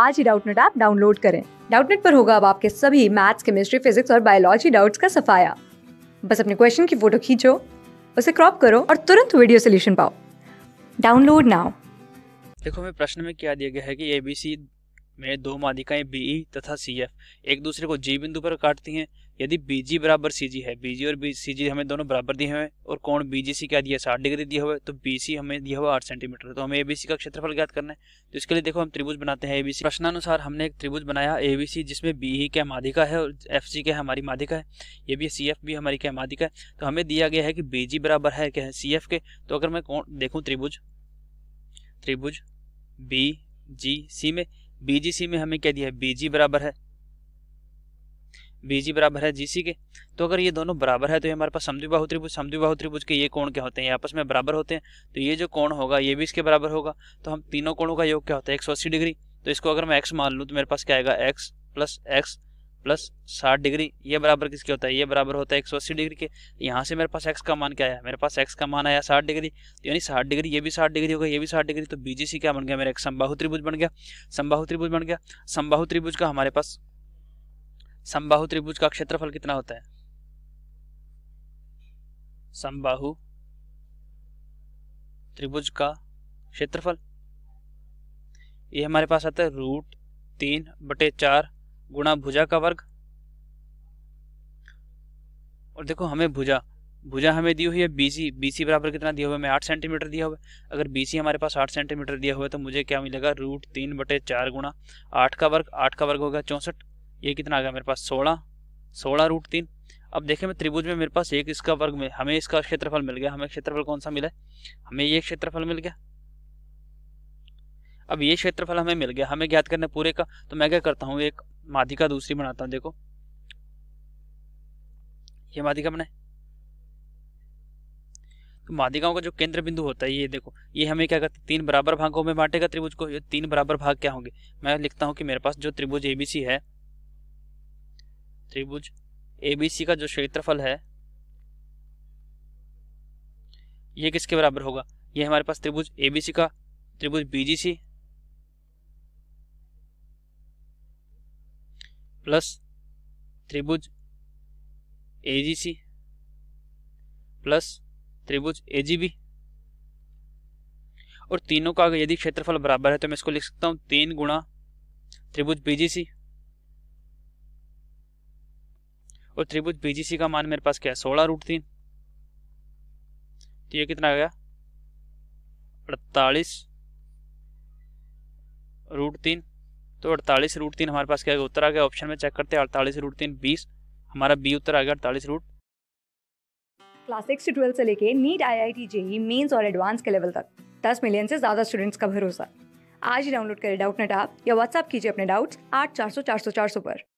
आज ही Doubtnut app download करें डाउटनेट पर होगा अब आपके सभी मैथ्स केमिस्ट्री फिजिक्स और बायोलॉजी डाउट्स का सफाया बस अपने क्वेश्चन की फोटो खींचो उसे क्रॉप करो और तुरंत वीडियो सोल्यूशन पाओ डाउनलोड नाउ देखो मैं प्रश्न में क्या दिया गया है कि एबीसी में दो मादिकाएं बी तथा एफ एक दूसरे को जी बिंदु पर काटती हैं यदि बी जी बराबर सी जी है बी जी और बी सी जी हमें दोनों बराबर दिए हुए और कौन बी जी सी क्या दिया साठ डिग्री दिया हुआ है तो बी सी हमें दिया हुआ आठ सेंटीमीटर तो हमें ए बी सी का क्षेत्रफल ज्ञात करना है तो इसके लिए देखो हम त्रिभुज बनाते हैं ए बी सी प्रश्नानुसार हमने एक त्रिभुज बनाया ए बी सी जिसमें बी ई e क्या माधिका है और एफ सी क्या हमारी माधिका है ये भी सी एफ भी हमारी क्या माधिका है तो हमें दिया गया है कि बी जी बराबर है क्या है सी एफ के तो अगर मैं कौन देखूँ त्रिभुज त्रिभुज बी जी सी में बीजीसी में हमें क्या दिया है बीजी बराबर है बीजी बराबर है जीसी के तो अगर ये दोनों बराबर है तो ये हमारे पास समद्विबाहु त्रिभुज समद्विबाहु त्रिभुज के ये कोण क्या होते हैं आपस में बराबर होते हैं तो ये जो कोण होगा ये भी इसके बराबर होगा तो हम तीनों कोणों का योग क्या होता है एक डिग्री तो इसको अगर मैं एक्स मान लूँ तो मेरे पास क्या आएगा एक्स प्लस एक्स प्लस साठ डिग्री ये बराबर किसके होता है ये बराबर होता है एक सौ अस्सी डिग्री के यहाँ से मेरे पास एक्स का मान क्या आया मेरे पास एक्स का मान आया साठ डिग्री तो यानी साठ डिग्री ये भी साठ डिग्री होगा ये भी साठ डिग्री तो बीजीसी क्या बन गया मेरा एक संबाहु त्रिभुज बन गया संबाहु त्रिभुज बन गया संबाहु त्रिभुज का हमारे पास संबाहु त्रिभुज का क्षेत्रफल कितना होता है संबाहु त्रिभुज का क्षेत्रफल ये हमारे पास आता है रूट तीन बटे चार गुणा भुजा का वर्ग और देखो हमें भुजा भुजा हमें दी हुई है बीसी बीसी बराबर कितना दिया हुआ है हमें आठ सेंटीमीटर दिया हुआ है अगर बीसी हमारे पास आठ सेंटीमीटर दिया हुआ है तो मुझे क्या मिलेगा रूट तीन बटे चार गुणा आठ का वर्ग आठ का वर्ग होगा चौंसठ ये कितना आ गया मेरे पास सोलह सोलह रूट तीन अब देखें मैं त्रिभुज में मेरे पास एक इसका वर्ग में हमें इसका क्षेत्रफल मिल गया हमें क्षेत्रफल कौन सा मिला है हमें ये क्षेत्रफल मिल गया अब ये क्षेत्रफल हमें मिल गया हमें ज्ञात करना पूरे का तो मैं क्या करता हूँ एक माधिका दूसरी बनाता हूँ देखो ये माधिका बनाए तो माधिकाओं का जो केंद्र बिंदु होता है ये देखो ये हमें क्या करते तीन बराबर भागों में बांटेगा त्रिभुज को ये तीन बराबर भाग क्या होंगे मैं लिखता हूँ कि मेरे पास जो त्रिभुज एबीसी है त्रिभुज एबीसी का जो क्षेत्रफल है ये किसके बराबर होगा ये हमारे पास त्रिभुज एबीसी का त्रिभुज बीजीसी प्लस त्रिभुज एजीसी प्लस त्रिभुज बी और तीनों का यदि क्षेत्रफल बराबर है तो मैं इसको लिख सकता हूं तीन गुणा त्रिभुज बीजीसी और त्रिभुज बीजीसी का मान मेरे पास क्या है सोलह रूट तीन तो ये कितना आ गया अड़तालीस रूट तीन तो अड़तालीस रूट तीन हमारे पास क्या उत्तर आ गया ऑप्शन में चेक करते हैं अड़तालीस रूट तीन बीस हमारा बी उत्तर आ गया अड़तालीस रूट क्लास सिक्स से ट्वेल्थ से लेके NEET I I T JEE mains और एडवांस के लेवल तक दस मिलियन से ज़्यादा स्टूडेंट्स का भरोसा आज ही डाउनलोड करें डाउट नेट आप या व्हाट्सअप कीजिए अपने डाउट्स आठ चार सौ चार सौ चार सौ पर